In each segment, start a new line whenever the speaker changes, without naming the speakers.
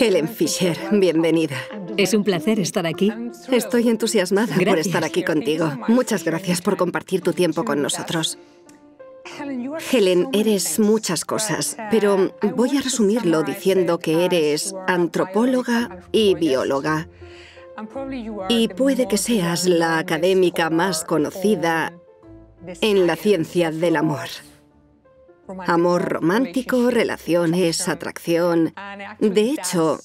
Helen Fisher, bienvenida. Es un placer estar aquí. Estoy entusiasmada por estar aquí contigo. Muchas gracias por compartir tu tiempo con nosotros. Helen, eres muchas cosas, pero voy a resumirlo diciendo que eres antropóloga y bióloga. Y puede que seas la académica más conocida en la ciencia del amor. Amor romántico, relaciones, atracción. De hecho,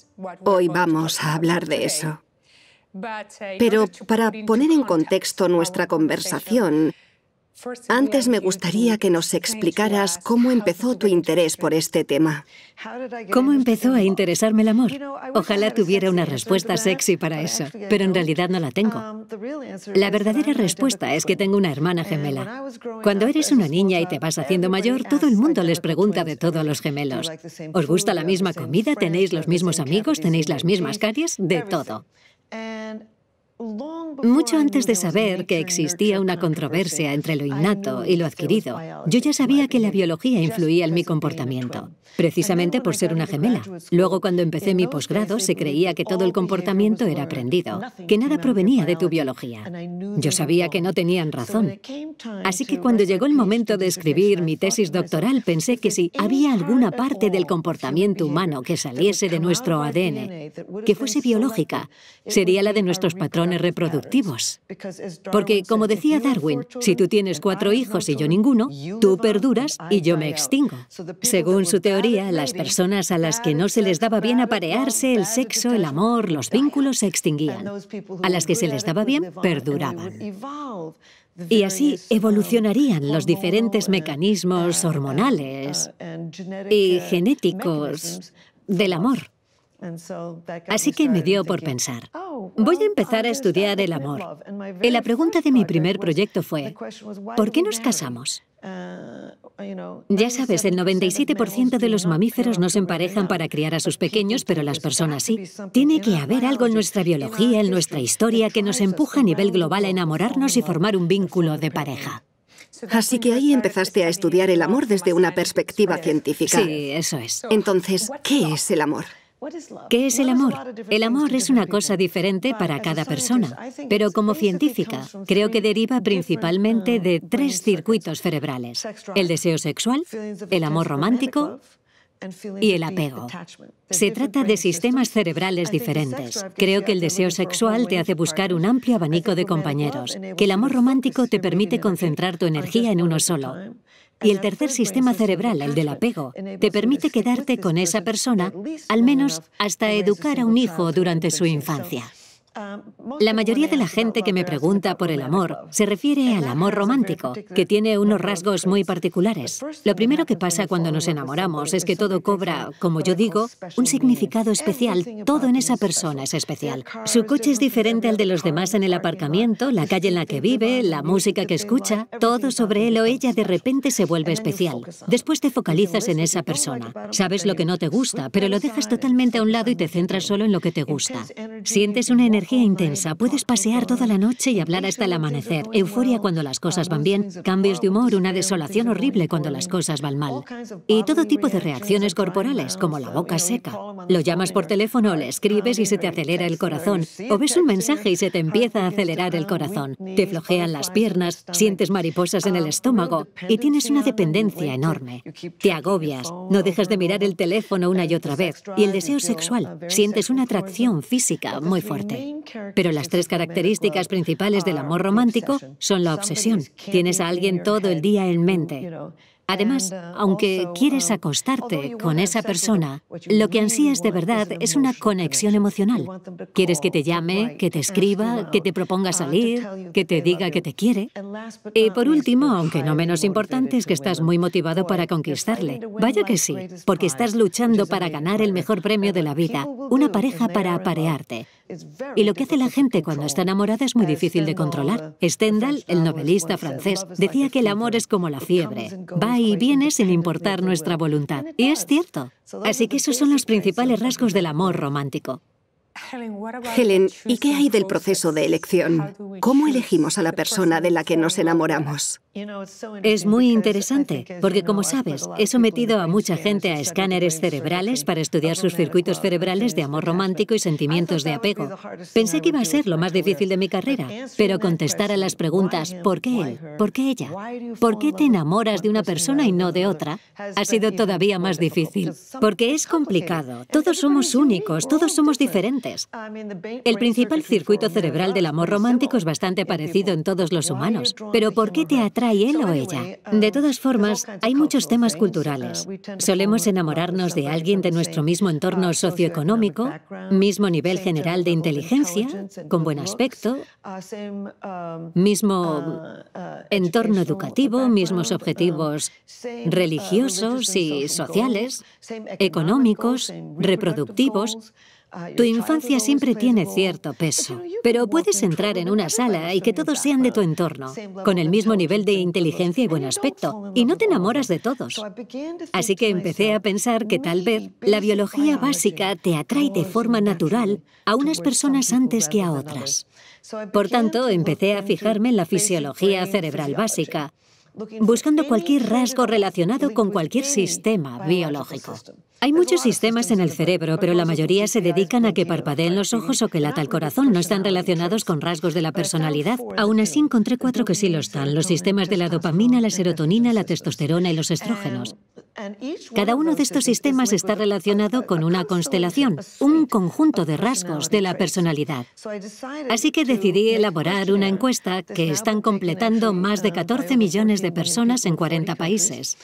hoy vamos a hablar de eso. Eh, Pero para poner en contexto nuestra conversación, antes me gustaría que nos explicaras cómo empezó tu interés por este tema.
¿Cómo empezó a interesarme el amor? Ojalá tuviera una respuesta sexy para eso, pero en realidad no la tengo. Um, la verdadera respuesta es que tengo una hermana gemela. Cuando eres una niña y te vas haciendo mayor, todo el mundo les pregunta de todo a los gemelos. ¿Os gusta la misma comida? ¿Tenéis los mismos amigos? ¿Tenéis las mismas caries? De todo. Mucho antes de saber que existía una controversia entre lo innato y lo adquirido, yo ya sabía que la biología influía en mi comportamiento, precisamente por ser una gemela. Luego, cuando empecé mi posgrado, se creía que todo el comportamiento era aprendido, que nada provenía de tu biología. Yo sabía que no tenían razón. Así que cuando llegó el momento de escribir mi tesis doctoral, pensé que si había alguna parte del comportamiento humano que saliese de nuestro ADN, que fuese biológica, sería la de nuestros patrones reproductivos. Porque, como decía Darwin, si tú tienes cuatro hijos y yo ninguno, tú perduras y yo me extingo. Según su teoría, las personas a las que no se les daba bien aparearse, el sexo, el amor, los vínculos se extinguían. A las que se les daba bien, perduraban. Y así evolucionarían los diferentes mecanismos uh, uh, hormonales uh,
y genéticos
del amor. Así que me dio por pensar,
oh, voy a empezar a
estudiar el amor. Y la pregunta de mi primer proyecto fue, ¿por qué nos casamos? Uh, ya sabes, el 97% de los mamíferos no se emparejan para criar a sus pequeños, pero las personas sí. Tiene que haber algo en nuestra biología, en nuestra historia, que nos empuja a nivel global a enamorarnos y formar un vínculo de pareja.
Así que ahí empezaste a estudiar el amor desde una perspectiva científica.
Sí, eso es. Entonces, ¿qué es el amor? ¿Qué es el amor? El amor es una cosa diferente para cada persona, pero como científica creo que deriva principalmente uh, de tres circuitos cerebrales, el deseo sexual, el amor romántico
y el apego.
Se trata de sistemas cerebrales diferentes. Creo que el deseo sexual te hace buscar un amplio abanico de compañeros, que el amor romántico te permite concentrar tu energía en uno solo, y el tercer sistema cerebral, el del apego, te permite quedarte con esa persona, al menos hasta educar a un hijo durante su infancia. La mayoría de la gente que me pregunta por el amor se refiere al amor romántico, que tiene unos rasgos muy particulares. Lo primero que pasa cuando nos enamoramos es que todo cobra, como yo digo, un significado especial. Todo en esa persona es especial. Su coche es diferente al de los demás en el aparcamiento, la calle en la que vive, la música que escucha, todo sobre él o ella de repente se vuelve especial. Después te focalizas en esa persona. Sabes lo que no te gusta, pero lo dejas totalmente a un lado y te centras solo en lo que te gusta. Sientes una energía intensa. Puedes pasear toda la noche y hablar hasta el amanecer. Euforia cuando las cosas van bien, cambios de humor, una desolación horrible cuando las cosas van mal. Y todo tipo de reacciones corporales, como la boca seca. Lo llamas por teléfono, le escribes y se te acelera el corazón. O ves un mensaje y se te empieza a acelerar el corazón. Te flojean las piernas, sientes mariposas en el estómago y tienes una dependencia enorme. Te agobias, no dejas de mirar el teléfono una y otra vez. Y el deseo sexual, sientes una atracción física muy fuerte. Pero las tres características principales del amor romántico son la obsesión. Tienes a alguien todo el día en mente. Además, aunque quieres acostarte con esa persona, lo que ansías de verdad es una conexión emocional. Quieres que te llame, que te escriba, que te proponga salir, que te diga que te quiere. Y por último, aunque no menos importante, es que estás muy motivado para conquistarle. Vaya que sí, porque estás luchando para ganar el mejor premio de la vida, una pareja para aparearte. Y lo que hace la gente cuando está enamorada es muy difícil de controlar. Stendhal, el novelista francés, decía que el amor es como la fiebre, va y viene sin importar nuestra voluntad. Y es cierto. Así que esos son los principales rasgos del amor romántico.
Helen, ¿y qué hay del proceso de elección? ¿Cómo elegimos a la persona de la que nos
enamoramos? Es muy interesante, porque como sabes, he sometido a mucha gente a escáneres cerebrales para estudiar sus circuitos cerebrales de amor romántico y sentimientos de apego. Pensé que iba a ser lo más difícil de mi carrera, pero contestar a las preguntas ¿por qué él? ¿por qué ella? ¿por qué te enamoras de una persona y no de otra? ha sido todavía más difícil, porque es complicado. Todos somos únicos, todos somos diferentes. El principal circuito cerebral del amor romántico es bastante parecido en todos los humanos, pero ¿por qué te atrae él o ella? Um, de todas formas, hay muchos temas uh, culturales. Solemos enamorarnos de alguien de nuestro mismo uh, entorno socioeconómico, mismo nivel general de inteligencia, con buen aspecto,
uh, um,
mismo entorno educativo, mismos um, objetivos religiosos y sociales, económicos, reproductivos, tu infancia siempre tiene cierto peso, pero puedes entrar en una sala y que todos sean de tu entorno, con el mismo nivel de inteligencia y buen aspecto, y no te enamoras de todos. Así que empecé a pensar que tal vez la biología básica te atrae de forma natural a unas personas antes que a otras. Por tanto, empecé a fijarme en la fisiología cerebral básica buscando cualquier rasgo relacionado con cualquier sistema biológico. Hay muchos sistemas en el cerebro, pero la mayoría se dedican a que parpadeen los ojos o que lata el corazón. No están relacionados con rasgos de la personalidad. Aún así encontré cuatro que sí lo están. Los sistemas de la dopamina, la serotonina, la testosterona y los estrógenos. Cada uno de estos sistemas está relacionado con una constelación, un conjunto de rasgos de la personalidad. Así que decidí elaborar una encuesta que están completando más de 14 millones de personas en 40 países.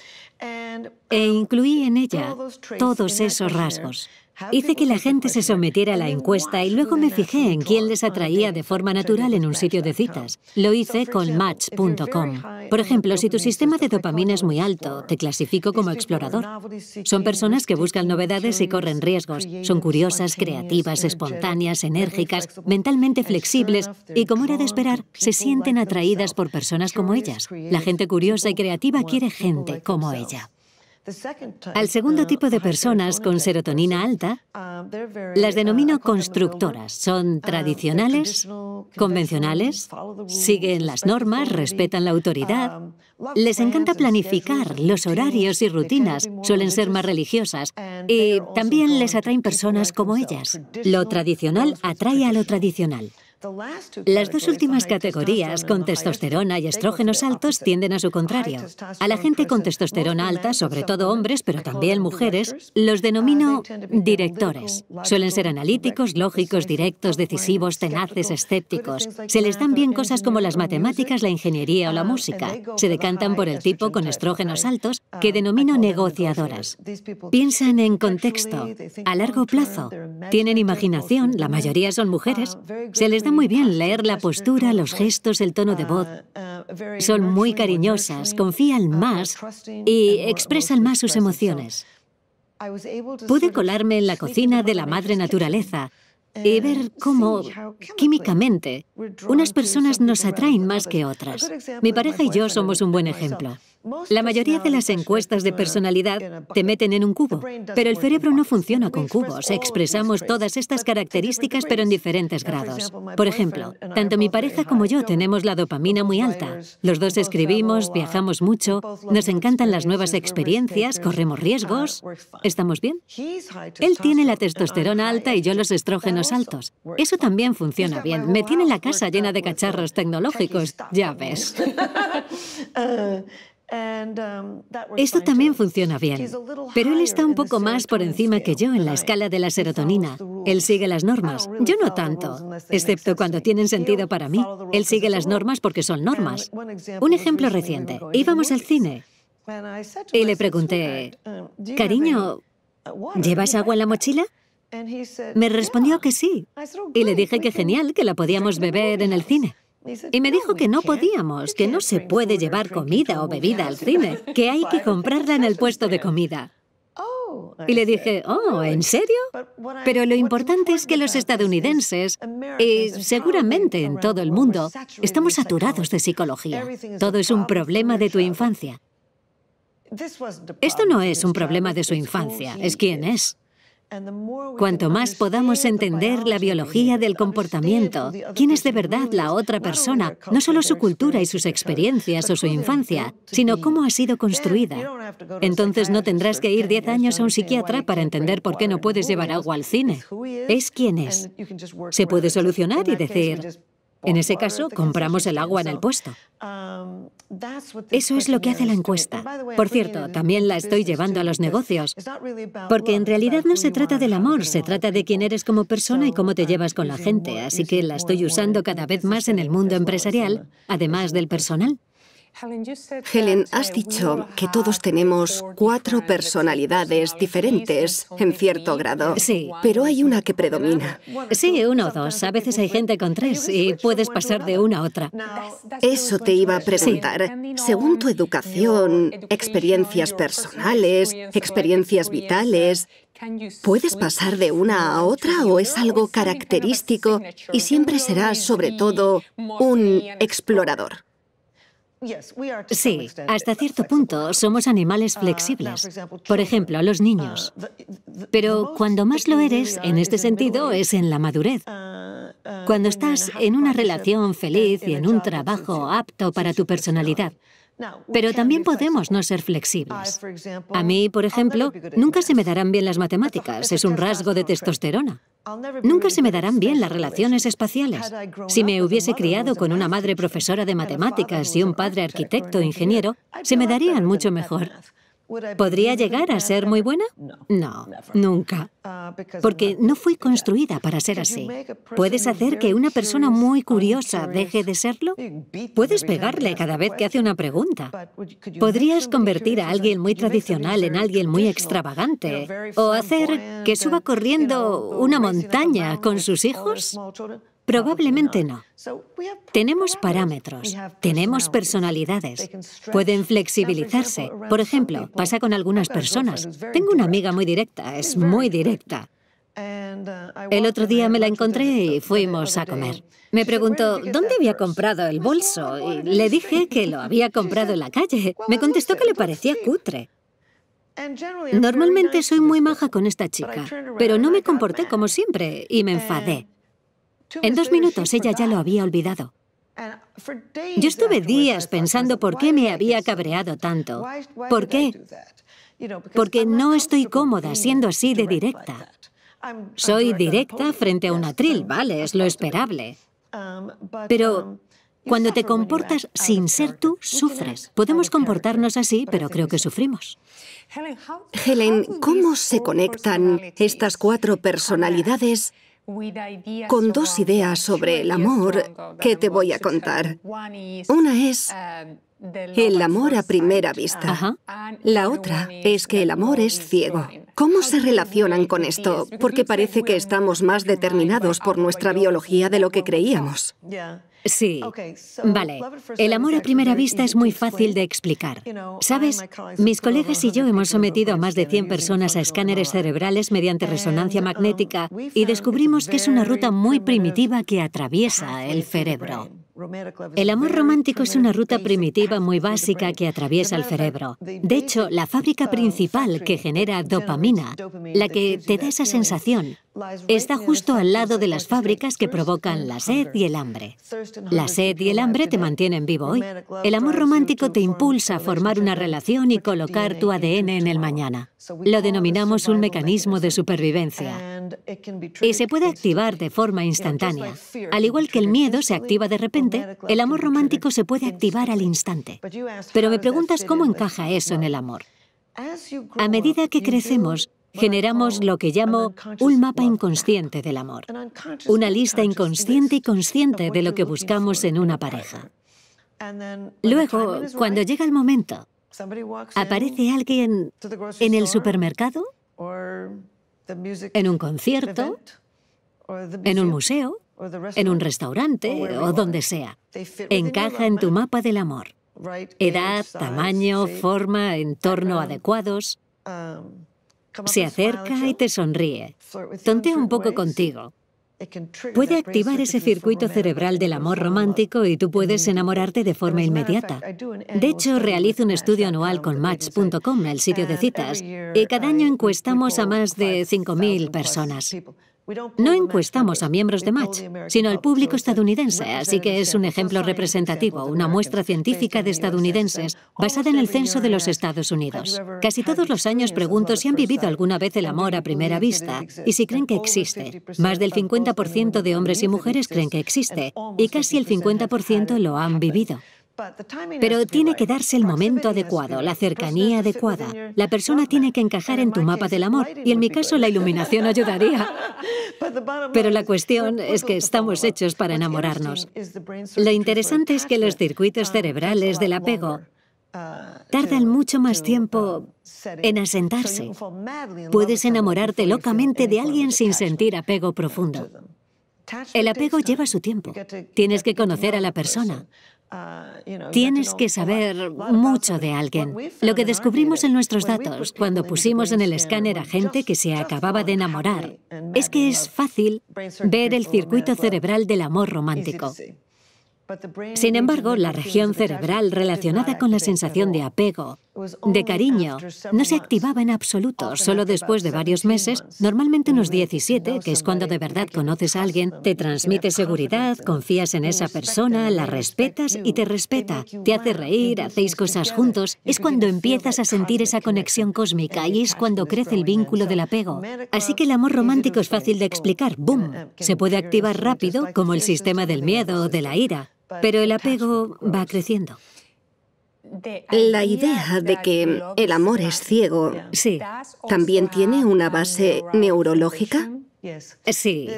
E incluí en ella todos esos rasgos. Hice que la gente se sometiera a la encuesta y luego me fijé en quién les atraía de forma natural en un sitio de citas. Lo hice con match.com. Por ejemplo, si tu sistema de dopamina es muy alto, te clasifico como explorador. Son personas que buscan novedades y corren riesgos. Son curiosas, creativas, espontáneas, enérgicas, mentalmente flexibles y, como era de esperar, se sienten atraídas por personas como ellas. La gente curiosa y creativa quiere gente como ella. Al segundo uh, tipo de personas con serotonina alta, uh, las denomino uh, constructoras. Son tradicionales, convencionales, siguen las normas, respetan la autoridad. Um, les encanta planificar los horarios y rutinas, suelen ser más religiosas y también les atraen personas como ellas. Lo tradicional atrae a lo tradicional. Las dos últimas categorías, con testosterona y estrógenos altos, tienden a su contrario. A la gente con testosterona alta, sobre todo hombres, pero también mujeres, los denomino directores. Suelen ser analíticos, lógicos, directos, decisivos, tenaces, escépticos. Se les dan bien cosas como las matemáticas, la ingeniería o la música. Se decantan por el tipo con estrógenos altos, que denomino negociadoras. Piensan en contexto, a largo plazo. Tienen imaginación, la mayoría son mujeres. Se les dan muy bien leer la postura, los gestos, el tono de voz. Son muy cariñosas, confían más y expresan más sus emociones.
Pude colarme
en la cocina de la madre naturaleza y ver cómo químicamente unas personas nos atraen más que otras. Mi pareja y yo somos un buen ejemplo. La mayoría de las encuestas de personalidad te meten en un cubo, pero el cerebro no funciona con cubos. Expresamos todas estas características, pero en diferentes grados. Por ejemplo, tanto mi pareja como yo tenemos la dopamina muy alta. Los dos escribimos, viajamos mucho, nos encantan las nuevas experiencias, corremos riesgos. ¿Estamos bien? Él tiene la testosterona alta y yo los estrógenos altos. Eso también funciona bien. Me tiene la casa llena de cacharros tecnológicos, ya ves. Uh, Um, Esto también funciona bien, pero él está un poco más por encima que yo en la escala de la serotonina. Él sigue las normas, yo no tanto, excepto cuando tienen sentido para mí. Él sigue las normas porque son normas. Un ejemplo reciente, íbamos al cine
y le pregunté,
um, cariño, ¿llevas agua en la mochila? Me respondió que sí oh, y le dije que genial, que la podíamos beber en el cine. Y me dijo que no podíamos, que no se puede llevar comida o bebida al cine, que hay que comprarla en el puesto de comida. Oh, y le dije, oh, ¿en serio? Pero lo importante es que los estadounidenses, y seguramente en todo el mundo, estamos saturados de psicología. Todo es un problema de tu infancia. Esto no es un problema de su infancia, es quién es. Cuanto más podamos entender la biología del comportamiento, quién es de verdad la otra persona, no solo su cultura y sus experiencias o su infancia, sino cómo ha sido construida, entonces no tendrás que ir 10 años a un psiquiatra para entender por qué no puedes llevar agua al cine. Es quién es. Se puede solucionar y decir, en ese caso, compramos el agua en el puesto. Um, eso es lo que hace la encuesta. Por cierto, también la estoy llevando a los negocios, porque en realidad no se trata del amor, se trata de quién eres como persona y cómo te llevas con la gente, así que la estoy usando cada vez más en el mundo empresarial, además del personal.
Helen, uh, has dicho
que todos tenemos cuatro personalidades
uh, diferentes en cierto grado. Sí. Pero hay una que predomina.
Sí, uno o dos. A veces hay gente con tres y puedes pasar de una a otra. Eso te
iba a presentar. Según tu educación, experiencias personales, experiencias vitales, ¿Puedes pasar de una a otra o es algo característico y siempre serás sobre todo un
explorador?
Sí, hasta
cierto punto somos animales ah, flexibles. Por ejemplo, los ah, niños. Pero cuando más lo eres, en este sentido, es en la madurez. Ah, cuando estás en una relación feliz y en un trabajo apto para tu personalidad.
Pero también podemos no ser flexibles. A mí, por ejemplo, nunca
se me darán bien las matemáticas, es un rasgo de testosterona. Nunca se me darán bien las relaciones espaciales. Si me hubiese criado con una madre profesora de matemáticas y un padre arquitecto ingeniero, se me darían mucho mejor. ¿Podría llegar a ser muy buena? No, nunca. Ah, Porque no fui construida para ser así. ¿Puedes hacer que una persona muy curiosa deje de serlo? Puedes pegarle cada vez que hace una pregunta. Podrías convertir a alguien muy tradicional en alguien muy extravagante. O hacer que suba corriendo una montaña con sus hijos. Probablemente no. Tenemos parámetros, tenemos personalidades, pueden flexibilizarse. Por ejemplo, pasa con algunas personas. Tengo una amiga muy directa, es muy directa. El otro día me la encontré y fuimos a comer. Me preguntó, ¿dónde había comprado el bolso? Y le dije que lo había comprado en la calle. Me contestó que le parecía cutre.
Normalmente soy
muy maja con esta chica, pero no me comporté como siempre y me enfadé. En dos minutos ella ya lo había olvidado.
Yo estuve días pensando por qué me
había cabreado tanto. ¿Por qué?
Porque no
estoy cómoda siendo así de directa. Soy directa frente a un atril, vale, es lo esperable.
Um, pero um,
cuando te comportas sin ser tú, sufres. Podemos comportarnos así, pero creo que sufrimos. Helen,
¿cómo se conectan estas cuatro personalidades con dos ideas sobre el amor que te voy a contar. Una es el amor a primera vista. La otra es que el amor es ciego. ¿Cómo se relacionan con esto? Porque parece que estamos más determinados por nuestra
biología de lo que creíamos. Sí. Vale. El amor a primera vista es muy fácil de explicar. ¿Sabes? Mis colegas y yo hemos sometido a más de 100 personas a escáneres cerebrales mediante resonancia um, magnética y descubrimos que es una ruta muy primitiva que atraviesa el cerebro. El amor romántico es una ruta primitiva muy básica que atraviesa el cerebro. De hecho, la fábrica principal que genera dopamina, la que te da esa sensación, está justo al lado de las fábricas que provocan la sed y el hambre. La sed y el hambre te mantienen vivo hoy. El amor romántico te impulsa a formar una relación y colocar tu ADN en el mañana. Lo denominamos un mecanismo de supervivencia y eh, se puede activar de forma instantánea. Al igual que el miedo se activa de repente, el amor romántico se puede activar al instante.
Pero me preguntas cómo encaja
eso en el amor. A medida que crecemos, generamos lo que llamo un mapa inconsciente del amor, una lista inconsciente y consciente de lo que buscamos en una pareja.
Luego, cuando llega
el momento, Aparece alguien en el supermercado,
en un concierto,
en un museo,
en un restaurante o donde
sea. Encaja en tu mapa del amor. Edad, tamaño, forma, entorno adecuados. Um, Se acerca y te sonríe. Tontea un poco contigo puede activar ese circuito cerebral del amor romántico y tú puedes enamorarte de forma inmediata. De hecho, realizo un estudio anual con Match.com, el sitio de citas, y cada año encuestamos a más de 5.000 personas. No encuestamos a miembros de Match, sino al público estadounidense, así que es un ejemplo representativo, una muestra científica de estadounidenses basada en el censo de los Estados Unidos. Casi todos los años pregunto si han vivido alguna vez el amor a primera vista y si creen que existe. Más del 50% de hombres y mujeres creen que existe y casi el 50% lo han vivido. Pero tiene que darse el momento adecuado, la cercanía adecuada. La persona tiene que encajar en tu mapa del amor y en mi caso la iluminación ayudaría. Pero la cuestión es que estamos hechos para enamorarnos. Lo interesante es que los circuitos um, cerebrales del apego uh, tardan mucho más tiempo um, en asentarse. Puedes enamorarte locamente de alguien sin sentir apego profundo. El apego lleva su tiempo. Tienes que conocer a la persona. Uh, Tienes que saber mucho de alguien. Lo que descubrimos en nuestros datos cuando pusimos en el escáner a gente que se acababa de enamorar es que es fácil ver el circuito cerebral del amor romántico. Sin embargo, la región cerebral relacionada con la sensación de apego de cariño. No se activaba en absoluto, solo después de varios meses, normalmente unos 17, que es cuando de verdad conoces a alguien, te transmite seguridad, confías en esa persona, la respetas y te respeta. Te hace reír, hacéis cosas juntos, es cuando empiezas a sentir esa conexión cósmica y es cuando crece el vínculo del apego. Así que el amor romántico es fácil de explicar, ¡bum! Se puede activar rápido, como el sistema del miedo o de la ira, pero el apego va creciendo. La idea de que el amor es ciego, sí, también tiene una base neurológica. Sí.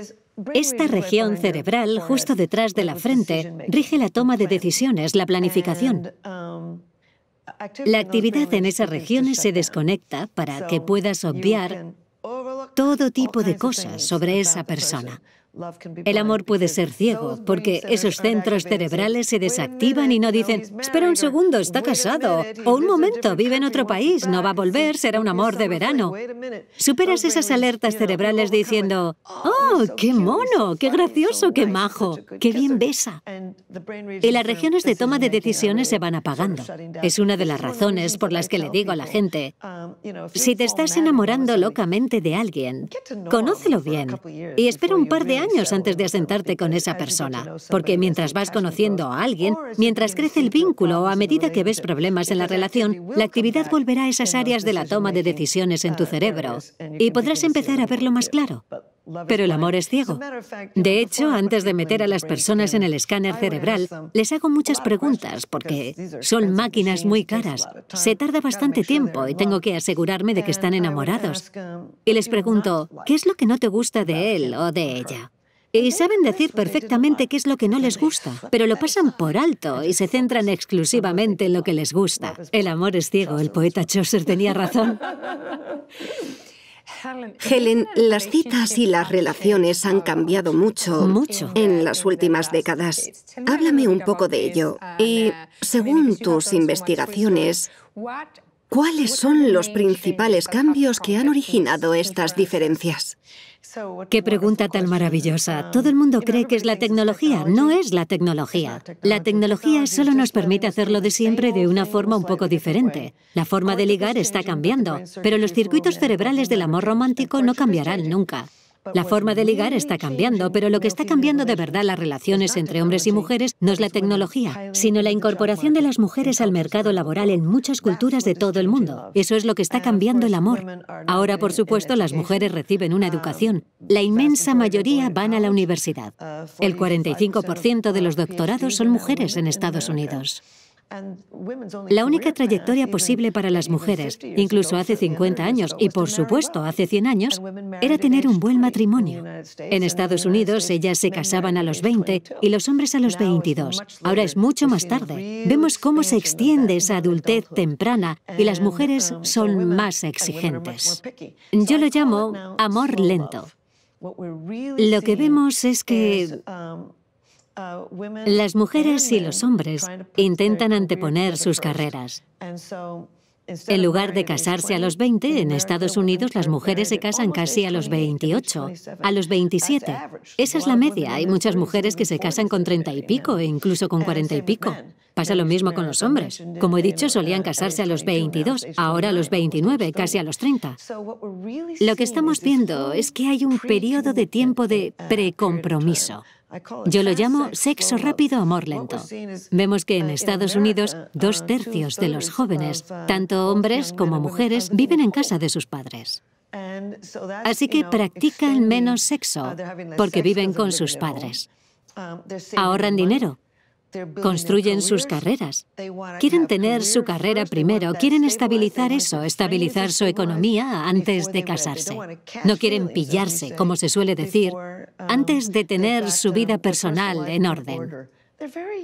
Esta región cerebral, justo detrás de la frente, rige la toma de decisiones, la planificación. Um, la actividad en esas regiones se desconecta para que puedas obviar todo tipo de cosas sobre esa persona. El amor puede ser ciego porque esos centros cerebrales se desactivan y no dicen, espera un segundo, está casado, o un momento, vive en otro país, no va a volver, será un amor de verano. Superas esas alertas cerebrales diciendo, oh, oh qué mono, qué gracioso, qué majo, qué bien besa. Y las regiones de toma de decisiones se van apagando. Es una de las razones por las que le digo a la gente, um, si te estás enamorando locamente de alguien, conócelo bien y espera un par de años antes de asentarte con esa persona, porque mientras vas conociendo a alguien, mientras crece el vínculo o a medida que ves problemas en la relación, la actividad volverá a esas áreas de la toma de decisiones en tu cerebro y podrás empezar a verlo más claro. Pero el amor es ciego. De hecho, antes de meter a las personas en el escáner cerebral, les hago muchas preguntas porque son máquinas muy caras. Se tarda bastante tiempo y tengo que asegurarme de que están enamorados. Y les pregunto, ¿qué es lo que no te gusta de él o de ella? Y saben decir perfectamente qué es lo que no les gusta, pero lo pasan por alto y se centran exclusivamente en lo que les gusta. El amor es ciego, el poeta Chaucer tenía razón.
Helen, las citas y las relaciones han cambiado mucho, mucho en las últimas décadas. Háblame un poco de ello. Y según tus investigaciones, ¿cuáles son los principales cambios que han
originado estas diferencias? Qué pregunta tan maravillosa. Um, Todo el mundo cree que es la tecnología. No es la tecnología. La tecnología solo nos permite hacerlo de siempre de una forma un poco diferente. La forma de ligar está cambiando, pero los circuitos cerebrales del amor romántico no cambiarán nunca. La forma de ligar está cambiando, pero lo que está cambiando de verdad las relaciones entre hombres y mujeres no es la tecnología, sino la incorporación de las mujeres al mercado laboral en muchas culturas de todo el mundo. Eso es lo que está cambiando el amor. Ahora, por supuesto, las mujeres reciben una educación. La inmensa mayoría van a la universidad. El 45% de los doctorados son mujeres en Estados Unidos. La única trayectoria posible para las mujeres, incluso hace 50 años y por supuesto hace 100 años, era tener un buen matrimonio. En Estados Unidos ellas se casaban a los 20 y los hombres a los 22. Ahora es mucho más tarde. Vemos cómo se extiende esa adultez temprana y las mujeres um, son más exigentes. Yo lo llamo amor lento. Lo que vemos es que um, las mujeres y los hombres intentan anteponer sus carreras. En lugar de casarse a los 20, en Estados Unidos las mujeres se casan casi a los 28, a los 27. Esa es la media. Hay muchas mujeres que se casan con 30 y pico e incluso con 40 y pico. Pasa lo mismo con los hombres. Como he dicho, solían casarse a los 22, ahora a los 29, casi a los 30. Lo que estamos viendo es que hay un periodo de tiempo de precompromiso. Yo lo llamo sexo rápido, amor lento. Vemos que en Estados Unidos uh, dos tercios de los jóvenes, uh, tanto hombres como mujeres, viven en casa de sus padres. Así que practican menos sexo uh, porque viven con sus padres. Um, Ahorran dinero Construyen sus carreras. Quieren tener su carrera primero, quieren estabilizar eso, estabilizar su economía antes de casarse. No quieren pillarse, como se suele decir, antes de tener su vida personal en orden.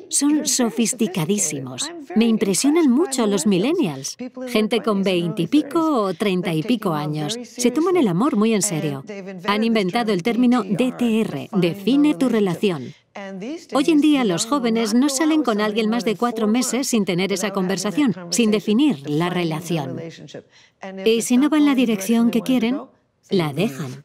Son sofisticadísimos. Me impresionan mucho los millennials. Gente con veintipico o treinta y pico años. Se toman el amor muy en serio. Han inventado el término DTR, define tu relación. Hoy en día los jóvenes no salen con alguien más de cuatro meses sin tener esa conversación, sin definir la relación. Y si no van en la dirección que quieren, la dejan.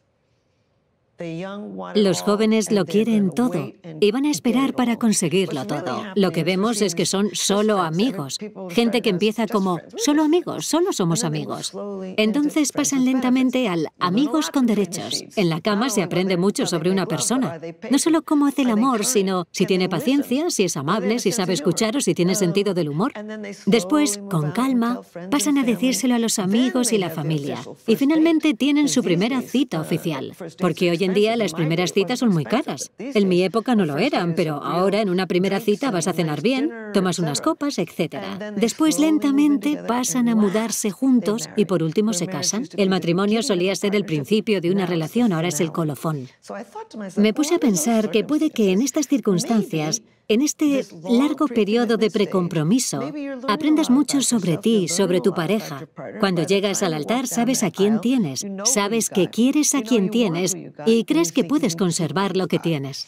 Los jóvenes lo quieren todo y van a esperar para conseguirlo todo. Lo que vemos es que son solo amigos. Gente que empieza como solo amigos, solo somos amigos. Entonces pasan lentamente al amigos con derechos. En la cama se aprende mucho sobre una persona. No solo cómo hace el amor, sino si tiene paciencia, si es amable, si sabe escuchar o si tiene sentido del humor. Después, con calma, pasan a decírselo a los amigos y la familia. Y finalmente tienen su primera cita oficial. Porque hoy en en día las primeras citas son muy caras. En mi época no lo eran, pero ahora en una primera cita vas a cenar bien, tomas unas copas, etc. Después lentamente pasan a mudarse juntos y por último se casan. El matrimonio solía ser el principio de una relación, ahora es el colofón.
Me puse a pensar que
puede que en estas circunstancias en este largo periodo de precompromiso, aprendas mucho sobre ti, sobre tu pareja. Cuando llegas al altar, sabes a quién tienes, sabes que quieres a quién tienes y crees que puedes conservar lo que tienes.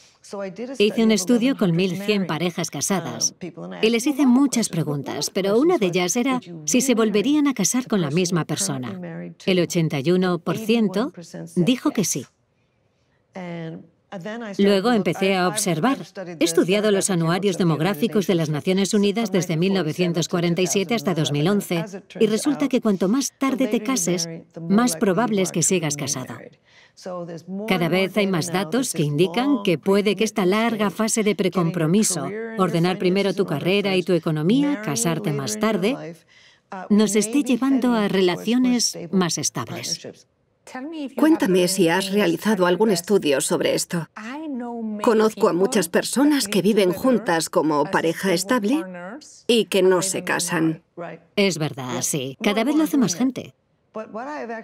Hice un estudio con 1.100 parejas casadas um, y les hice muchas preguntas, pero una de ellas era si se volverían a casar con la misma persona. El 81% dijo que sí.
Luego empecé a
observar. He estudiado los anuarios demográficos de las Naciones Unidas desde 1947 hasta 2011 y resulta que cuanto más tarde te cases, más probable es que sigas casado. Cada vez hay más datos que indican que puede que esta larga fase de precompromiso, ordenar primero tu carrera y tu economía, casarte más tarde, nos esté llevando a relaciones más estables.
Cuéntame si has realizado algún estudio sobre esto. Conozco a muchas personas que viven juntas como pareja estable y que no se casan.
Es verdad, sí. Cada vez lo hace más gente.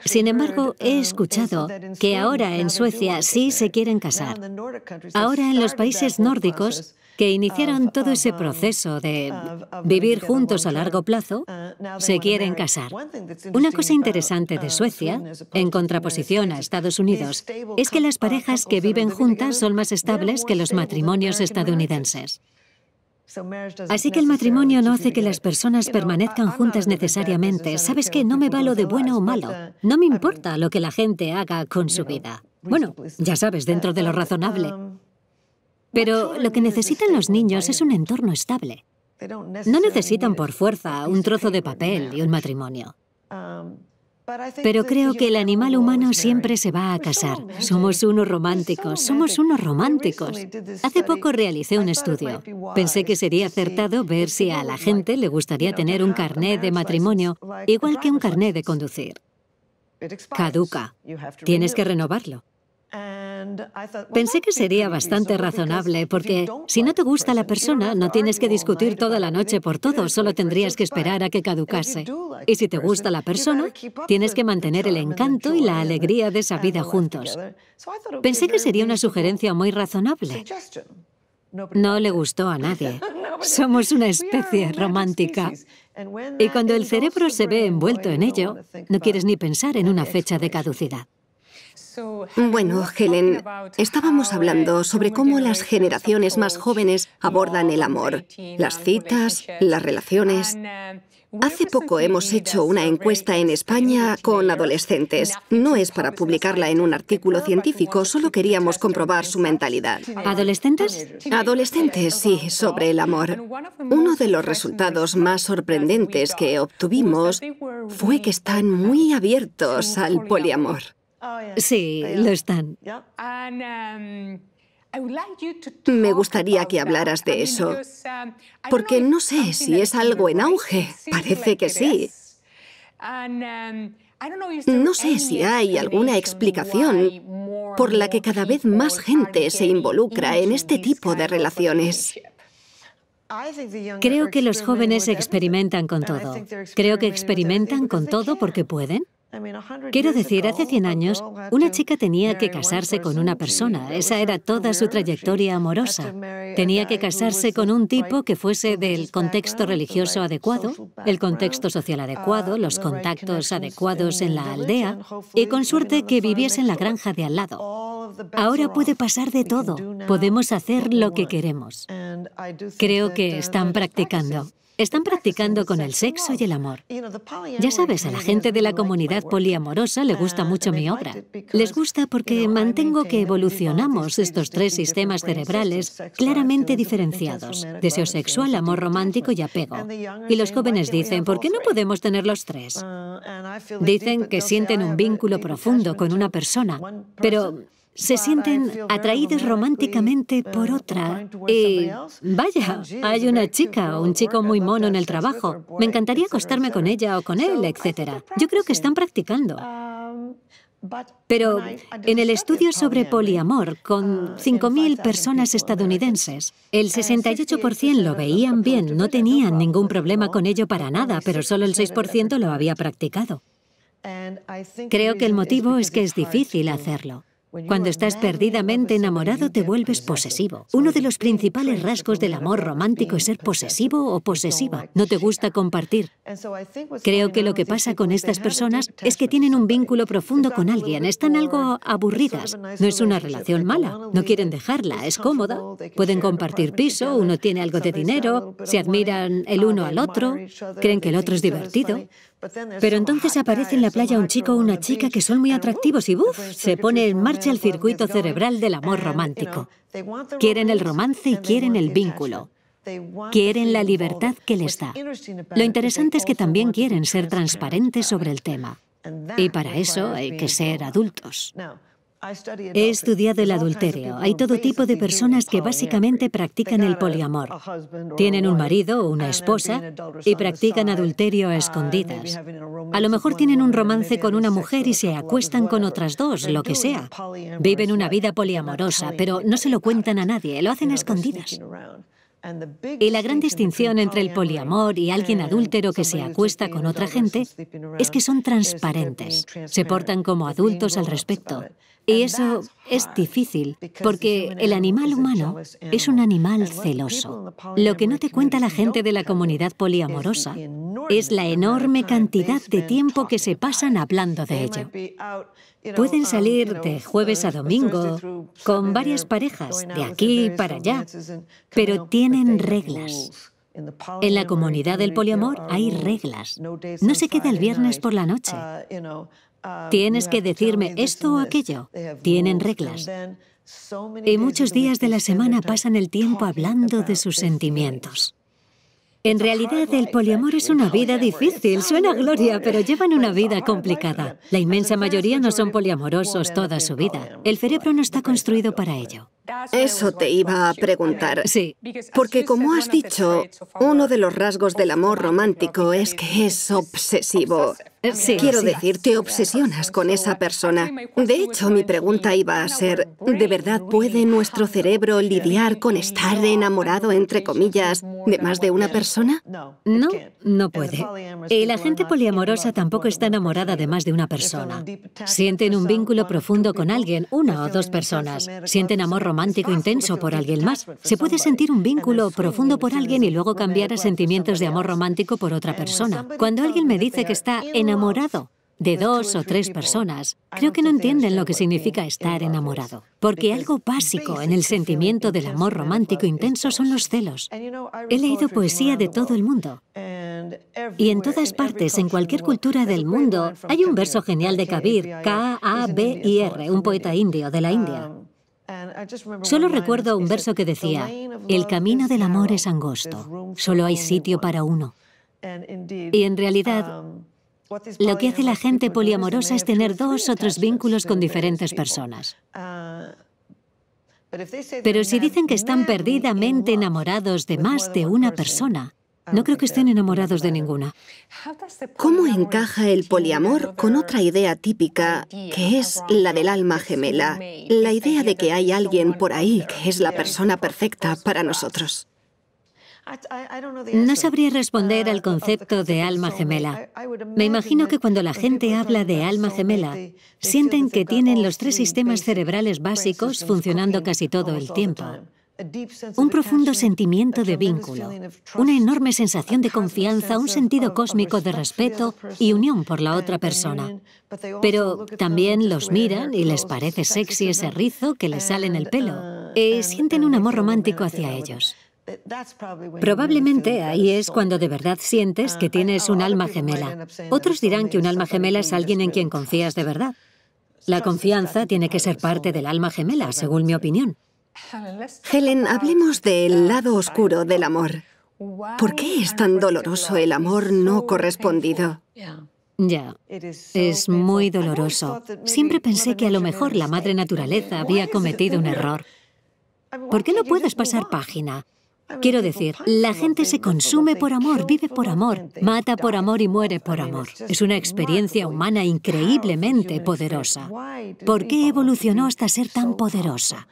Sin embargo, he um, escuchado que ahora en Suecia sí se quieren casar. Ahora en los países nórdicos, que iniciaron todo ese um, proceso de vivir juntos a largo plazo, uh, se quieren casar. Una cosa interesante de uh, Suecia, en contraposición a Estados Unidos, es que las uh, parejas que viven juntas son más estables que los matrimonios estadounidenses. Así que el matrimonio no hace que las personas permanezcan juntas necesariamente. ¿Sabes que No me lo de bueno o malo. No me importa lo que la gente haga con su vida. Bueno, ya sabes, dentro de lo razonable. Pero lo que necesitan los niños es un entorno estable.
No necesitan
por fuerza un trozo de papel y un matrimonio. Pero creo que el animal humano siempre se va a pues casar. Somos unos románticos, pues somos unos románticos. Hace poco realicé un estudio. Pensé que sería acertado ver si a la gente le gustaría tener un carné de matrimonio, igual que un carné de conducir. Caduca. Tienes que renovarlo. Pensé que sería bastante razonable porque si no te gusta la persona no tienes que discutir toda la noche por todo, solo tendrías que esperar a que caducase. Y si te gusta la persona, tienes que mantener el encanto y la alegría de esa vida juntos. Pensé que sería una sugerencia muy razonable. No le gustó a nadie. Somos una especie romántica. Y cuando el cerebro se ve envuelto en ello, no quieres ni pensar en una fecha de caducidad.
Bueno, Helen, estábamos hablando sobre cómo las generaciones más jóvenes abordan el amor, las citas, las relaciones. Um, Hace poco hemos hecho una encuesta en España con adolescentes. No es para publicarla en un artículo científico, solo queríamos comprobar su mentalidad. ¿Adolescentes? Adolescentes, sí, sobre el amor. Uno de los resultados más sorprendentes que obtuvimos fue que están muy abiertos al poliamor. Sí, lo están. Me gustaría que hablaras de eso, um, porque no sé si es algo en auge, parece que sí. No sé si hay alguna explicación por la que cada vez más gente se involucra en este tipo
de relaciones. Creo que los jóvenes experimentan con todo. Creo que experimentan con todo porque pueden. Quiero decir, hace 100 años, una chica tenía que casarse con una persona. Esa era toda su trayectoria amorosa. Tenía que casarse con un tipo que fuese del contexto religioso adecuado, el contexto social uh, adecuado, los contactos adecuados en la aldea y con suerte que viviese en la granja de al lado. Ahora puede pasar de todo. Podemos hacer lo que queremos. Creo que uh, están practicando. Están practicando con el sexo y el amor. Ya sabes, a la gente de la comunidad poliamorosa le gusta mucho mi obra. Les gusta porque mantengo que evolucionamos estos tres sistemas cerebrales claramente diferenciados, deseo sexual, amor romántico y apego. Y los jóvenes dicen, ¿por qué no podemos tener los tres? Dicen que sienten un vínculo profundo con una persona, pero se sienten atraídos románticamente uh, por otra. Y eh, vaya, hay una chica o un chico muy mono en el trabajo. Me encantaría acostarme con ella o con él, etc. Yo creo que están practicando. Um, pero en el estudio sobre poliamor con 5.000 uh, personas estadounidenses, el 68% lo veían bien, no tenían ningún problema con ello para nada, pero solo el 6% lo había practicado. Creo que el motivo es que es difícil hacerlo. Pues Cuando estás perdidamente pues enamorado te vuelves posesivo. Uno de los principales rasgos del amor romántico es ser posesivo o posesiva. No te gusta compartir. Creo que lo que pasa con estas personas es que tienen un vínculo profundo con alguien, están algo aburridas. No es una relación mala, no quieren dejarla, es cómoda, pueden compartir piso, uno tiene algo de dinero, se admiran el uno al otro, creen que el otro es divertido. Pero entonces aparece en la playa un chico o una chica que son muy atractivos y ¡buf! Se pone en marcha el circuito cerebral del amor romántico. Quieren el romance y quieren el vínculo. Quieren la libertad que les da.
Lo interesante es que
también quieren ser transparentes sobre el tema. Y para eso hay que ser adultos. He estudiado el adulterio. Hay todo tipo de personas que básicamente practican el poliamor. Tienen un marido o una esposa y practican adulterio a ah, escondidas. A lo mejor tienen un romance con una mujer y se acuestan con otras dos, lo que sea. Viven una vida poliamorosa, pero no se lo cuentan a nadie, lo hacen a escondidas. Y la gran distinción entre el poliamor y alguien adúltero que se acuesta con otra gente es que son transparentes, se portan como adultos al respecto, y eso es difícil, porque el animal humano es un animal celoso. Lo que no te cuenta la gente de la comunidad poliamorosa es la enorme cantidad de tiempo que se pasan hablando de ello. Pueden salir de jueves a domingo con varias parejas, de aquí para allá, pero tienen reglas. En la comunidad del poliamor hay reglas. No se queda el viernes por la noche. Tienes que decirme esto o aquello. Tienen reglas. Y muchos días de la semana pasan el tiempo hablando de sus sentimientos. En realidad, el poliamor es una vida difícil. Suena gloria, pero llevan una vida complicada. La inmensa mayoría no son poliamorosos toda su vida. El cerebro no está construido para ello.
Eso te iba a preguntar. Sí. Porque como has dicho, uno de los rasgos del amor romántico es que es obsesivo. Sí, Quiero decir, te obsesionas con esa persona. De hecho, mi pregunta iba a ser, ¿de verdad puede nuestro cerebro lidiar con estar enamorado, entre comillas, de más de una persona?
No, no puede. Y la gente poliamorosa tampoco está enamorada de más de una persona. Sienten un vínculo profundo con alguien, una o dos personas. Sienten amor romántico romántico intenso por alguien más. Se puede sentir un vínculo profundo por alguien y luego cambiar a sentimientos de amor romántico por otra persona. Cuando alguien me dice que está enamorado, de dos o tres personas, creo que no entienden lo que significa estar enamorado. Porque algo básico en el sentimiento del amor romántico intenso son los celos. He leído poesía de todo el mundo. Y en todas partes, en cualquier cultura del mundo, hay un verso genial de Kabir, K-A-B-I-R, un poeta indio de la India, um, Solo recuerdo un verso que decía, el camino del amor es angosto, solo hay sitio para uno. Y en realidad, um, lo que hace la gente poliamorosa es tener dos o tres vínculos con diferentes personas. Uh, Pero si dicen que están perdidamente enamorados de más de una persona, no creo que estén enamorados de ninguna.
¿Cómo encaja el poliamor con otra idea típica que es la del alma gemela? La idea de que hay alguien por ahí que es la persona perfecta
para nosotros. No sabría responder al concepto de alma gemela. Me imagino que cuando la gente habla de alma gemela, sienten que tienen los tres sistemas cerebrales básicos funcionando casi todo el tiempo un profundo sentimiento de vínculo, una enorme sensación de confianza, un sentido cósmico de respeto y unión por la otra persona. Pero también los miran y les parece sexy ese rizo que les sale en el pelo. Y uh, eh, sienten un amor romántico hacia ellos. Probablemente ahí es cuando de verdad sientes uh, que tienes un alma gemela. Otros dirán que un alma gemela es alguien en quien confías de verdad. La confianza tiene que ser parte del alma gemela, según mi opinión. Helen,
hablemos del lado oscuro del amor. ¿Por qué es tan doloroso el amor no correspondido?
Ya, es muy doloroso. Siempre pensé que a lo mejor la madre naturaleza había cometido un error. ¿Por qué no puedes pasar página? Quiero decir, la gente se consume por amor, vive por amor, mata por amor y muere por amor. Es una experiencia humana increíblemente poderosa. ¿Por qué evolucionó hasta ser tan poderosa?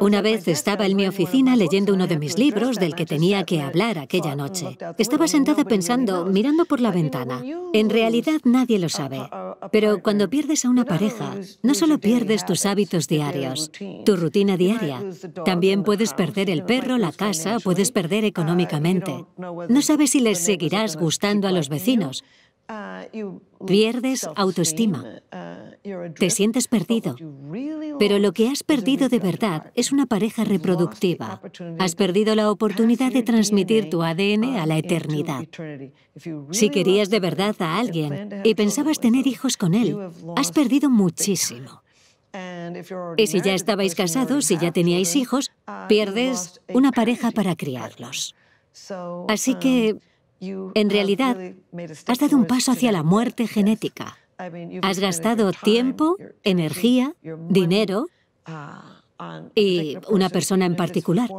Una vez estaba en mi oficina leyendo uno de mis libros del que tenía que hablar aquella noche. Estaba sentada pensando, mirando por la ventana. En realidad nadie lo sabe, pero cuando pierdes a una pareja, no solo pierdes tus hábitos diarios, tu rutina diaria, también puedes perder el perro, la casa, puedes perder uh, económicamente. No sabes si les seguirás gustando a los vecinos,
Uh,
pierdes autoestima,
uh,
te sientes perdido, pero lo que has perdido de verdad es una pareja reproductiva. Has perdido la oportunidad de transmitir tu ADN a uh, la eternidad. Si querías de verdad a alguien y pensabas tener hijos con él, has perdido muchísimo. Y si ya estabais casados, si ya teníais hijos, pierdes una pareja para criarlos. Así que um, en realidad, has dado un paso hacia la muerte genética. Has gastado tiempo, energía, dinero uh, y una persona en particular.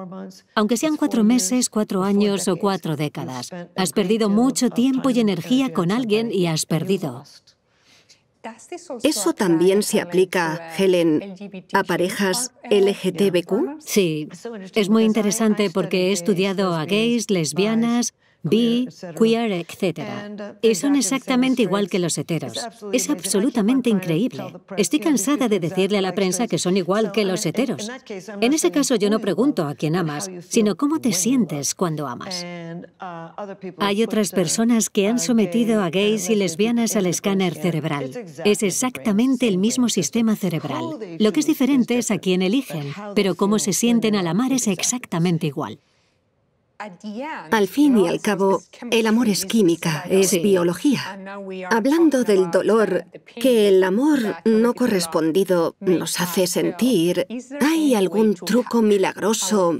Aunque sean cuatro meses, cuatro años o cuatro décadas, has perdido mucho tiempo y energía con alguien y has perdido. ¿Eso también se aplica, Helen, a parejas LGTBQ? Sí, es muy interesante porque he estudiado a gays, lesbianas, bi, queer, etc. Y uh, eh, son exactamente igual que los heteros. Es absolutamente increíble. Estoy cansada de decirle a la prensa que son igual que los heteros. En ese caso yo no pregunto a quién amas, sino cómo te sientes cuando amas. Uh, Hay otras personas que han uh, sometido a gays y lesbianas al escáner cerebral. Es exactamente el mismo sistema cerebral. Lo que es diferente es a quién eligen, pero cómo se sienten al amar es exactamente igual. Al fin y al cabo, el amor es química,
es biología. Hablando del uh, dolor que el amor no correspondido nos hace sentir, ¿hay algún truco milagroso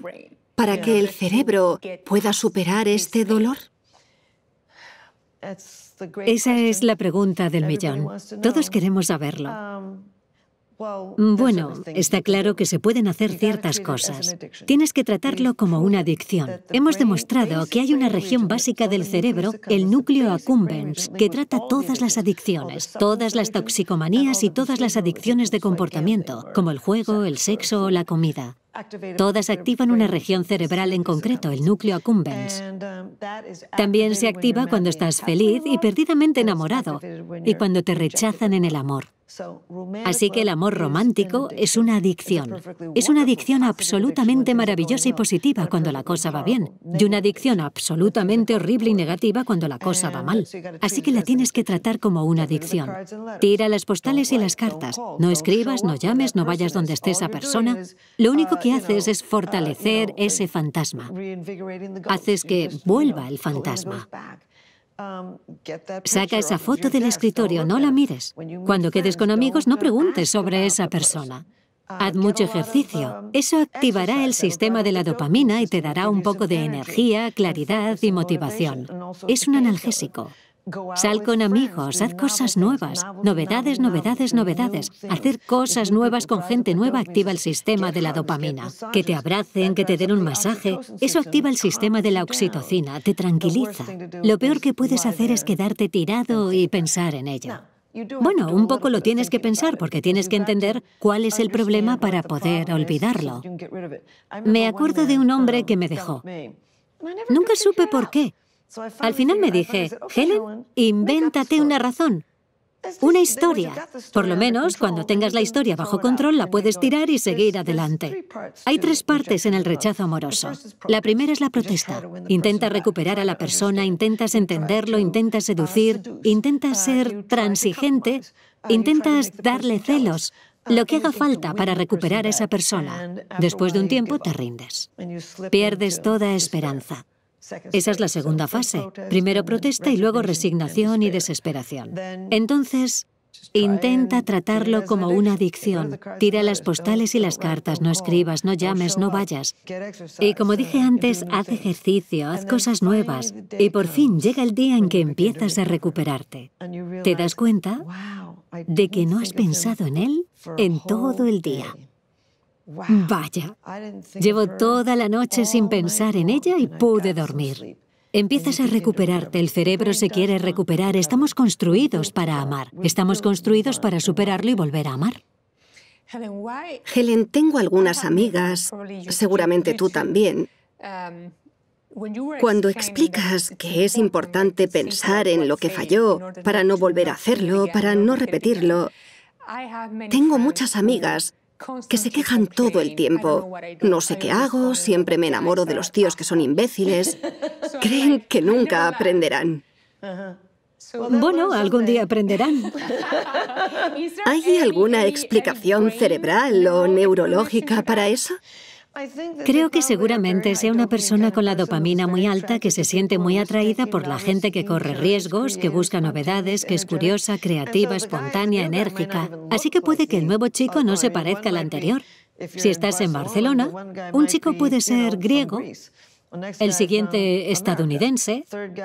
para que el cerebro pueda superar este dolor?
Esa es la pregunta del millón. Todos queremos saberlo. Um, Mm, bueno, está claro que se pueden hacer ciertas cosas. Tienes que tratarlo como una adicción. Hemos demostrado que hay una región básica del cerebro, el núcleo accumbens, que trata todas las adicciones, todas las toxicomanías y todas las adicciones de comportamiento, como el juego, el sexo o la comida. Todas activan una región cerebral en concreto, el núcleo accumbens. Um, También se activa cuando estás feliz y perdidamente enamorado y cuando te rechazan en el amor. Así que el amor romántico es una adicción. Es una adicción absolutamente maravillosa y positiva cuando la cosa va bien, y una adicción absolutamente horrible y negativa cuando la cosa va mal. Así que la tienes que tratar como una adicción. Tira las postales y las cartas. No escribas, no llames, no vayas donde esté esa persona. Lo único uh, que que haces es fortalecer ah, ese fantasma. Haces que vuelva el fantasma. Um, Saca esa foto del escritorio, no la mires. Cuando quedes con amigos, no preguntes sobre esa persona. Uh, Haz mucho ejercicio. Um, Eso activará el sistema de la dopamina y te dará un poco de energía, claridad y motivación. Es un analgésico. Sal con amigos, haz cosas nuevas, novedades, novedades, novedades. Hacer cosas nuevas con gente nueva activa el sistema de la dopamina. Que te abracen, que te den un masaje, eso activa el sistema de la oxitocina, te tranquiliza. Lo peor que puedes hacer es quedarte tirado y pensar en ello. Bueno, un poco lo tienes que pensar porque tienes que entender cuál es el problema para poder olvidarlo.
Me acuerdo de un hombre que me dejó.
Nunca supe por qué.
Al final me dije, Helen,
invéntate una razón, una historia. Por lo menos, cuando tengas la historia bajo control, la puedes tirar y seguir adelante. Hay tres partes en el rechazo amoroso. La primera es la protesta. Intenta recuperar a la persona, intentas entenderlo, intentas uh, seducir, intentas uh, ser transigente, uh, intentas darle celos, lo que haga falta para recuperar a esa persona. Después de un tiempo te rindes. Pierdes toda esperanza. Esa es la segunda fase. Primero protesta y luego resignación y desesperación. Entonces, intenta tratarlo como una adicción. Tira las postales y las cartas, no escribas, no llames, no vayas. Y como dije antes, haz ejercicio, haz cosas nuevas. Y por fin llega el día en que empiezas a recuperarte. Te das cuenta de que no has pensado en él en todo el día. Vaya, llevo toda la noche sin pensar en ella y pude dormir. Empiezas a recuperarte, el cerebro se quiere recuperar, estamos construidos para amar, estamos construidos para superarlo y volver a amar.
Helen, tengo algunas amigas, seguramente tú también. Um, Cuando explicas que es importante pensar en lo que falló para no volver a hacerlo, para no repetirlo, tengo muchas amigas que se quejan todo el tiempo. No sé qué hago, siempre me enamoro de los tíos que son imbéciles. Creen que nunca aprenderán.
Bueno, algún día aprenderán. ¿Hay alguna
explicación cerebral o neurológica para eso? Creo que seguramente sea una persona con la dopamina muy alta que se siente muy atraída por la gente que corre riesgos, que busca novedades, que es curiosa, creativa, espontánea, enérgica. Así que puede que el nuevo chico no se parezca al anterior. Si estás en Barcelona, un chico puede ser griego el siguiente estadounidense,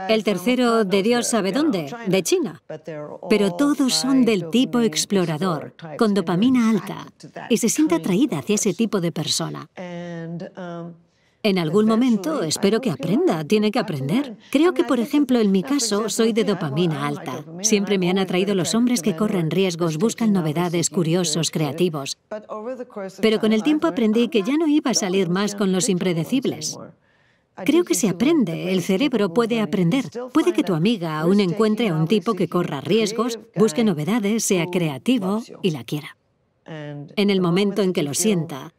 el tercero de Dios sabe dónde, de China. Pero todos son del tipo explorador, con dopamina alta, y se siente atraída hacia ese tipo de persona. Um, en algún momento espero que aprenda, tiene que aprender. Creo que, por ejemplo, en mi caso, soy de dopamina alta. Siempre me han atraído los hombres que corren riesgos, buscan novedades, curiosos, creativos. Pero con el tiempo aprendí que ya no iba a salir más con los impredecibles. Creo que se aprende, el cerebro puede aprender. Puede que tu amiga aún encuentre a un tipo que corra riesgos, busque novedades, sea creativo y la quiera. En el momento en que lo sienta,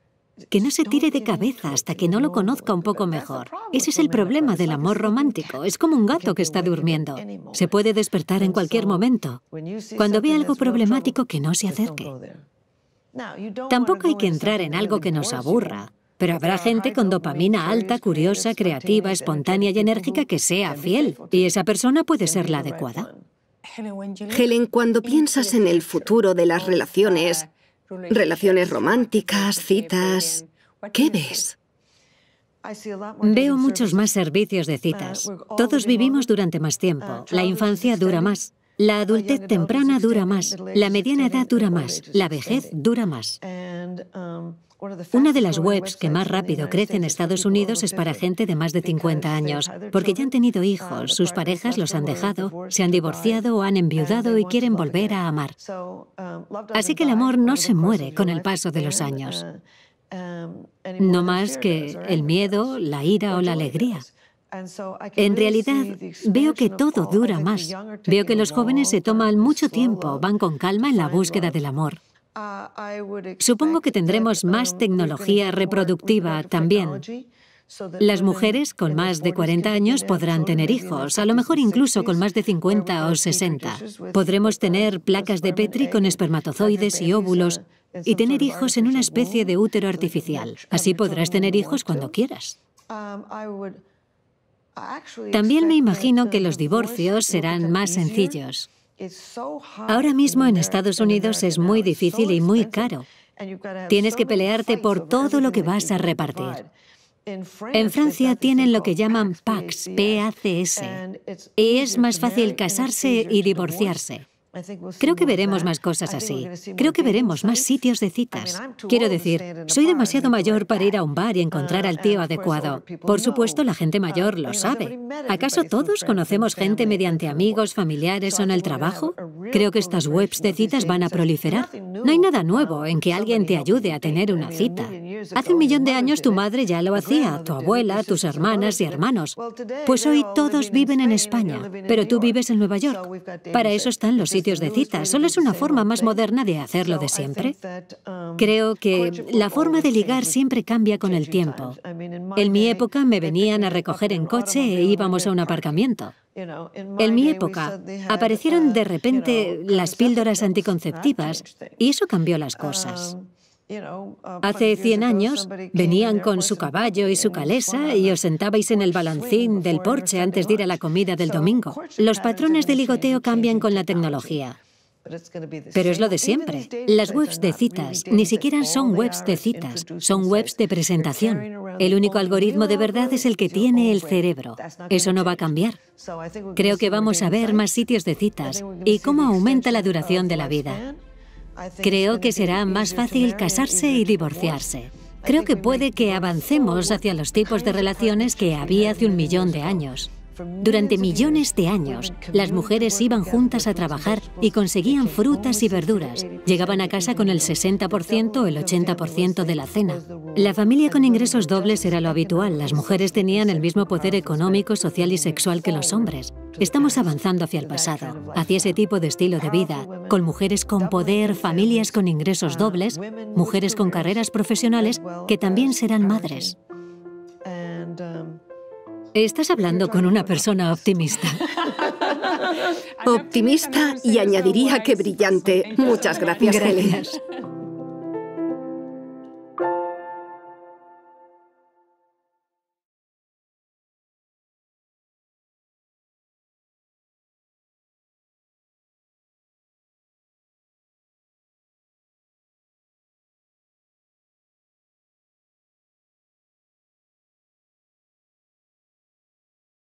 que no se tire de cabeza hasta que no lo conozca un poco mejor. Ese es el problema del amor romántico. Es como un gato que está durmiendo. Se puede despertar en cualquier momento. Cuando ve algo problemático, que no se acerque. Tampoco hay que entrar en algo que nos aburra, pero habrá gente con dopamina alta, curiosa, creativa, espontánea y enérgica que sea fiel. Y esa persona puede ser la adecuada.
Helen, cuando piensas en el futuro de las relaciones, relaciones románticas, citas, ¿qué ves?
Veo
muchos más servicios de citas. Todos vivimos durante más tiempo. La infancia dura más. La adultez temprana dura más. La mediana edad dura más. La vejez dura más. Una de las webs que más rápido crece en Estados Unidos es para gente de más de 50 años, porque ya han tenido hijos, uh, sus parejas los han dejado, se han divorciado o han enviudado y quieren volver a amar. Um, Así que el amor no se muere con el paso de los años. Uh, um, no más que el miedo, la ira o la alegría.
En realidad, veo que
todo dura más. Veo que los jóvenes se toman uh, mucho tiempo, van con calma en la búsqueda del amor. Supongo que tendremos más tecnología reproductiva también.
Las mujeres
con más de 40 años podrán tener hijos, a lo mejor incluso con más de 50 o 60. Podremos tener placas de Petri con espermatozoides y óvulos y tener hijos en una especie de útero artificial. Así podrás tener hijos cuando quieras.
También me imagino que
los divorcios serán más sencillos.
Ahora mismo en Estados Unidos
es muy difícil y muy caro. Tienes que pelearte por todo lo que vas a repartir.
En
Francia tienen lo que llaman PACS, P-A-C-S, y es más fácil casarse y divorciarse. Creo que veremos más cosas así. Creo que veremos más sitios de citas. Quiero decir, soy demasiado mayor para ir a un bar y encontrar al uh, tío adecuado. Por supuesto, la gente mayor lo sabe. ¿Acaso todos conocemos gente mediante amigos, familiares o en el trabajo? Creo que estas webs de citas van a proliferar. No hay nada nuevo en que alguien te ayude a tener una cita. Hace un millón de años tu madre ya lo hacía, tu abuela, tus hermanas y hermanos. Pues hoy todos viven en España, pero tú vives en Nueva York. Para eso están los sitios de solo es una forma más moderna de hacerlo de siempre. Creo que la forma de ligar siempre cambia con el tiempo. En mi época me venían a recoger en coche e íbamos a un aparcamiento.
En
mi época aparecieron de repente las píldoras anticonceptivas y eso cambió las cosas. Uh, Hace 100 años venían con su caballo y su calesa y os sentabais en el balancín del porche antes de ir a la comida del domingo. Los patrones de ligoteo cambian con la tecnología. Pero es lo de siempre. Las webs de citas ni siquiera son webs de citas, son webs de presentación. El único algoritmo de verdad es el que tiene el cerebro. Eso no va a cambiar. Creo que vamos a ver más sitios de citas y cómo aumenta la duración de la vida. Creo que será más fácil casarse y divorciarse. Creo que puede que avancemos hacia los tipos de relaciones que había hace un millón de años. Durante millones de años, las mujeres iban juntas a trabajar y conseguían frutas y verduras. Llegaban a casa con el 60% o el 80% de la cena. La familia con ingresos dobles era lo habitual. Las mujeres tenían el mismo poder económico, social y sexual que los hombres. Estamos avanzando hacia el pasado, hacia ese tipo de estilo de vida, con mujeres con poder, familias con ingresos dobles, mujeres con carreras profesionales que también serán madres. Estás hablando con una persona optimista.
optimista y añadiría que brillante. Muchas gracias, gracias.